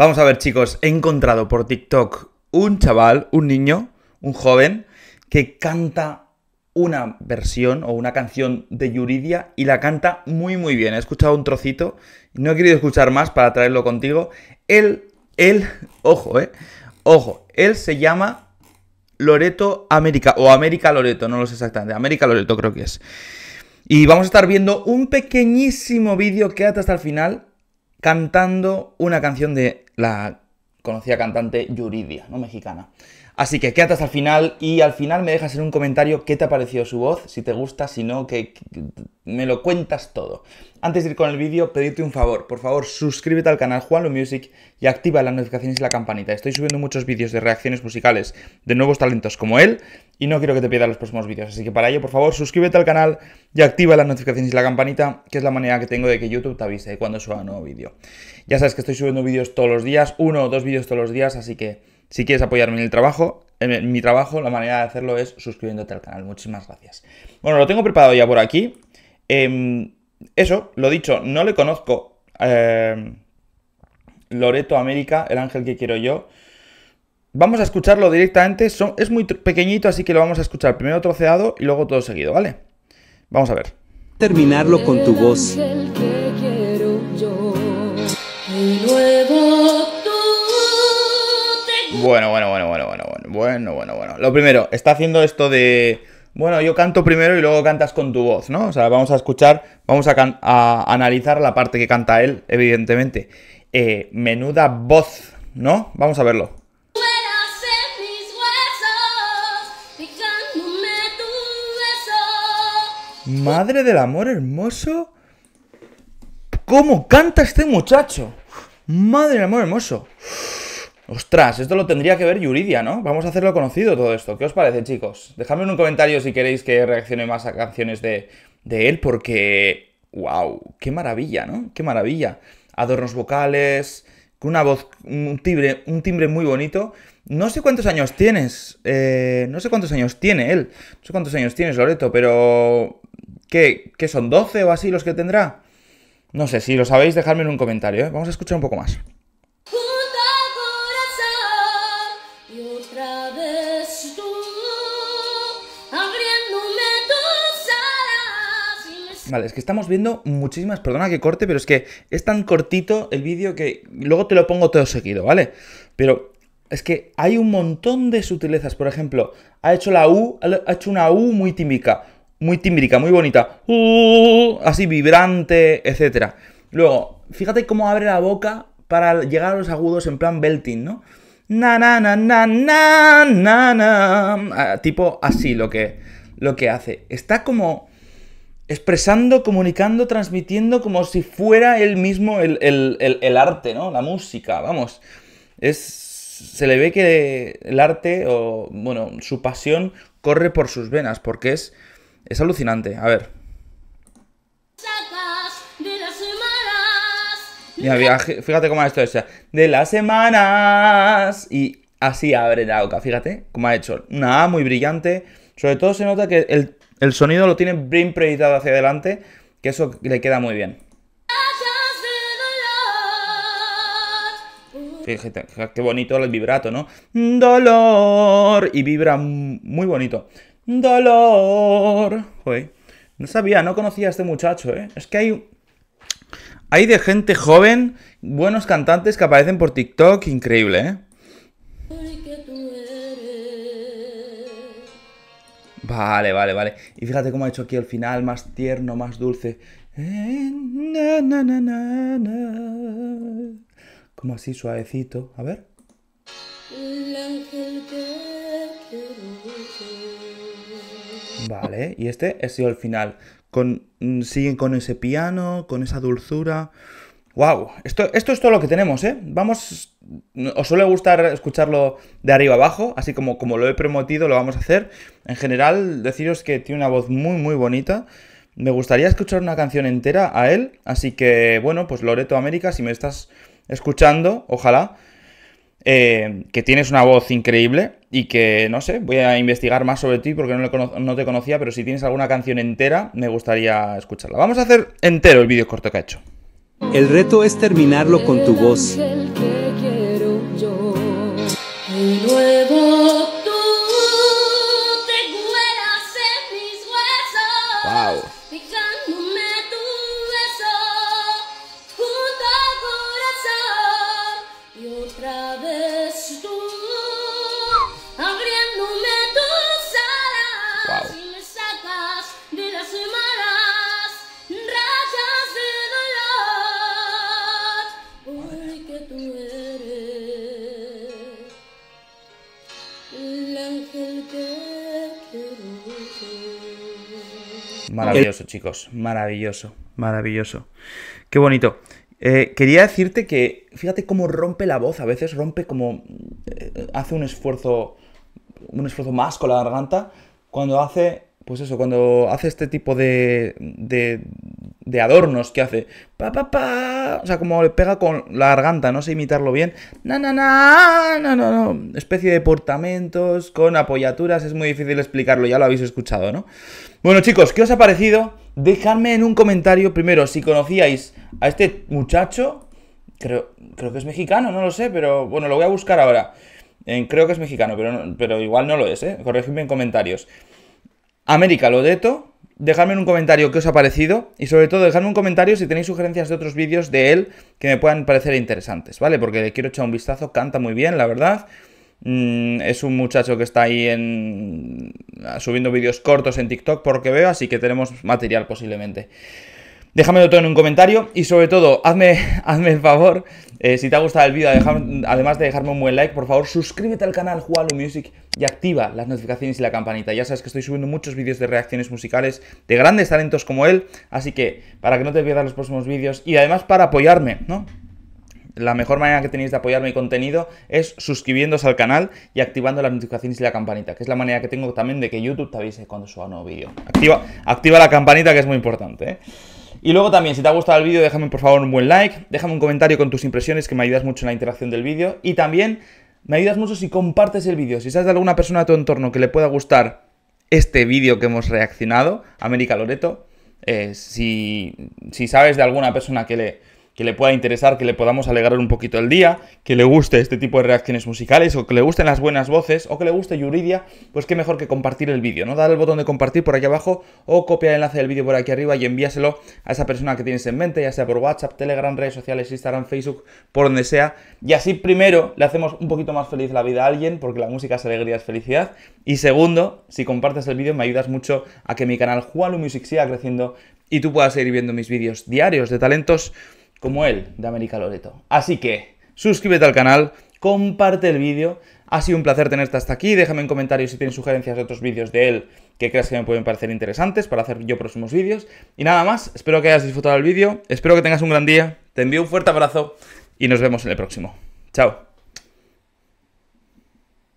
Vamos a ver, chicos, he encontrado por TikTok un chaval, un niño, un joven, que canta una versión o una canción de Yuridia y la canta muy muy bien. He escuchado un trocito, no he querido escuchar más para traerlo contigo. Él, él, ojo, eh, ojo, él se llama Loreto América, o América Loreto, no lo sé exactamente, América Loreto creo que es. Y vamos a estar viendo un pequeñísimo vídeo, quédate hasta el final, cantando una canción de la conocida cantante Yuridia, ¿no? Mexicana. Así que quédate hasta el final y al final me dejas en un comentario qué te ha parecido su voz, si te gusta, si no, que, me lo cuentas todo. Antes de ir con el vídeo, pedirte un favor. Por favor, suscríbete al canal Juanlo Music y activa las notificaciones y la campanita. Estoy subiendo muchos vídeos de reacciones musicales de nuevos talentos como él y no quiero que te pierdas los próximos vídeos. Así que para ello, por favor, suscríbete al canal y activa las notificaciones y la campanita, que es la manera que tengo de que YouTube te avise cuando suba un nuevo vídeo. Ya sabes que estoy subiendo vídeos todos los días, uno o dos vídeos todos los días, así que si quieres apoyarme en el trabajo, en mi trabajo, la manera de hacerlo es suscribiéndote al canal. Muchísimas gracias. Bueno, lo tengo preparado ya por aquí. Em, eso, lo dicho, no le conozco. Em, Loreto América, el ángel que quiero yo. Vamos a escucharlo directamente. es muy pequeñito, así que lo vamos a escuchar primero troceado y luego todo seguido, ¿vale? Vamos a ver. Terminarlo con tu voz. Bueno, bueno, bueno, bueno, bueno, bueno, bueno, bueno, bueno. Lo primero, está haciendo esto de. Bueno, yo canto primero y luego cantas con tu voz, ¿no? O sea, vamos a escuchar, vamos a, analizar la parte que canta él, evidentemente. Eh, menuda voz, ¿no? Vamos a verlo. Madre del amor hermoso. ¿Cómo canta este muchacho? Madre del amor hermoso. Ostras, esto lo tendría que ver Yuridia, ¿no? Vamos a hacerlo conocido todo esto. ¿Qué os parece, chicos? Dejadme en un comentario si queréis que reaccione más a canciones de, él, porque. ¡Wow! ¡Qué maravilla, ¿no? ¡Qué maravilla! Adornos vocales, con una voz, un timbre, un timbre muy bonito. No sé cuántos años tienes, eh, no sé cuántos años tiene él, no sé cuántos años tienes, Loreto, pero. ¿Qué, qué son 12 o así los que tendrá? No sé, si lo sabéis, dejadme en un comentario, ¿eh? Vamos a escuchar un poco más. Vale, es que estamos viendo muchísimas, perdona que corte, pero es que es tan cortito el vídeo que luego te lo pongo todo seguido, ¿vale? Pero es que hay un montón de sutilezas, por ejemplo, ha hecho la U, ha hecho una U muy tímica, muy tímrica, muy bonita, uh, así vibrante, etc. Luego, fíjate cómo abre la boca para llegar a los agudos en plan belting, ¿no? Na na na na na na na, ah, tipo así lo que lo que hace. Está como expresando, comunicando, transmitiendo como si fuera él mismo el, arte, ¿no? La música, vamos. Es, se le ve que el arte o, bueno, su pasión corre por sus venas porque es, es alucinante. A ver. Mira, fíjate cómo ha hecho esa. De las semanas. Y así abre la boca, fíjate cómo ha hecho. Una A muy brillante. Sobre todo se nota que el el sonido lo tiene bien proyectado hacia adelante, que eso le queda muy bien. Fíjate, qué bonito el vibrato, ¿no? Dolor. Y vibra muy bonito. Dolor. No sabía, no conocía a este muchacho, ¿eh? Es que hay... Hay de gente joven, buenos cantantes que aparecen por TikTok, increíble, ¿eh? Vale, vale, vale. Y fíjate cómo ha hecho aquí el final, más tierno, más dulce. Eh, Como así, suavecito. A ver. Vale, y este ha sido el final. Con, mm, siguen con ese piano, con esa dulzura. Wow, esto, esto es todo lo que tenemos, ¿eh? Vamos, os suele gustar escucharlo de arriba abajo, así como, como lo he prometido, lo vamos a hacer. En general, deciros que tiene una voz muy, muy bonita. Me gustaría escuchar una canción entera a él, así que, bueno, pues Loreto América, si me estás escuchando, ojalá, eh, que tienes una voz increíble y que, no sé, voy a investigar más sobre ti porque no, no te conocía, pero si tienes alguna canción entera, me gustaría escucharla. Vamos a hacer entero el vídeo corto que ha hecho. El reto es terminarlo con tu voz. Maravilloso, eh, chicos. Maravilloso. Maravilloso. Qué bonito. Eh, quería decirte que, fíjate cómo rompe la voz, a veces rompe como. Eh, hace un esfuerzo. un esfuerzo más con la garganta. Cuando hace. Pues eso, cuando hace este tipo de. de, de adornos que hace. Pa, pa, pa. O sea, como le pega con la garganta, no sé imitarlo bien. Na, na, na, Especie de portamentos con apoyaturas. Es muy difícil explicarlo, ya lo habéis escuchado, ¿no? Bueno, chicos, ¿qué os ha parecido? Dejadme en un comentario primero si conocíais a este muchacho. Creo, creo que es mexicano, no lo sé, pero bueno, lo voy a buscar ahora. creo que es mexicano, pero, pero igual no lo es, ¿eh? Corregidme en comentarios. América Lodeto, dejadme en un comentario qué os ha parecido y sobre todo dejadme un comentario si tenéis sugerencias de otros vídeos de él que me puedan parecer interesantes, ¿vale? Porque le quiero echar un vistazo, canta muy bien, la verdad. Mm, es un muchacho que está ahí en... subiendo vídeos cortos en TikTok porque veo, así que tenemos material posiblemente. Déjamelo todo en un comentario y sobre todo, hazme, hazme el favor eh, si te ha gustado el vídeo, además de dejarme un buen like, por favor suscríbete al canal Jualo Music y activa las notificaciones y la campanita. Ya sabes que estoy subiendo muchos vídeos de reacciones musicales de grandes talentos como él, así que para que no te pierdas los próximos vídeos y además para apoyarme, ¿no? La mejor manera que tenéis de apoyar mi contenido es suscribiéndose al canal y activando las notificaciones y la campanita, que es la manera que tengo también de que YouTube te avise cuando suba un nuevo vídeo. Activa, activa la campanita que es muy importante, ¿eh? Y luego también, si te ha gustado el vídeo, déjame por favor un buen like, déjame un comentario con tus impresiones que me ayudas mucho en la interacción del vídeo. Y también me ayudas mucho si compartes el vídeo. Si sabes de alguna persona de tu entorno que le pueda gustar este vídeo que hemos reaccionado, América Loreto, eh, si, si sabes de alguna persona que le que le pueda interesar, que le podamos alegrar un poquito el día, que le guste este tipo de reacciones musicales o que le gusten las buenas voces o que le guste Yuridia, pues qué mejor que compartir el vídeo, ¿no? Dar el botón de compartir por aquí abajo o copia el enlace del vídeo por aquí arriba y envíaselo a esa persona que tienes en mente, ya sea por WhatsApp, Telegram, redes sociales, Instagram, Facebook, por donde sea. Y así primero le hacemos un poquito más feliz la vida a alguien porque la música es alegría, es felicidad. Y segundo, si compartes el vídeo me ayudas mucho a que mi canal Juanlu Music siga creciendo y tú puedas seguir viendo mis vídeos diarios de talentos como él de América Loreto. Así que, suscríbete al canal, comparte el vídeo. Ha sido un placer tenerte hasta aquí. Déjame en comentarios si tienes sugerencias de otros vídeos de él que creas que me pueden parecer interesantes para hacer yo próximos vídeos. Y nada más, espero que hayas disfrutado el vídeo, espero que tengas un gran día, te envío un fuerte abrazo y nos vemos en el próximo. Chao.